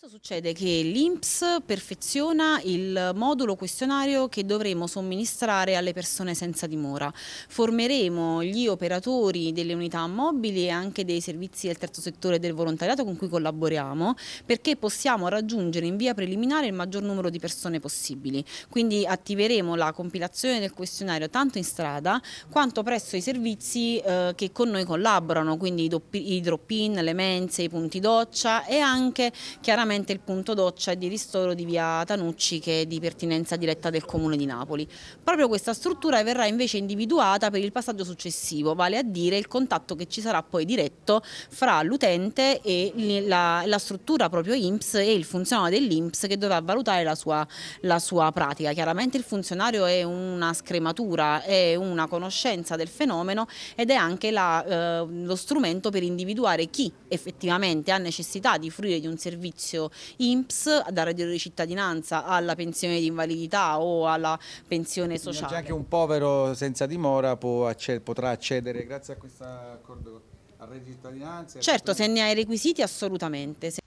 Adesso succede che l'INPS perfeziona il modulo questionario che dovremo somministrare alle persone senza dimora. Formeremo gli operatori delle unità mobili e anche dei servizi del terzo settore del volontariato con cui collaboriamo perché possiamo raggiungere in via preliminare il maggior numero di persone possibili. Quindi attiveremo la compilazione del questionario tanto in strada quanto presso i servizi eh, che con noi collaborano, quindi i drop-in, le mense, i punti doccia e anche chiaramente solamente il punto doccia di ristoro di via Tanucci che è di pertinenza diretta del Comune di Napoli. Proprio questa struttura verrà invece individuata per il passaggio successivo, vale a dire il contatto che ci sarà poi diretto fra l'utente e la, la, struttura proprio IMSS e il funzionario dell'IMSS che dovrà valutare la sua, la sua pratica. Chiaramente il funzionario è una scrematura, è una conoscenza del fenomeno ed è anche la, eh, lo strumento per individuare chi effettivamente ha necessità di fruire di un servizio esempio INPS, dal reddito di cittadinanza alla pensione di invalidità o alla pensione sociale. Quindi Anche un povero senza dimora acced potrà accedere grazie a questo accordo al reddito di cittadinanza. Certo, se ne ha i requisiti assolutamente.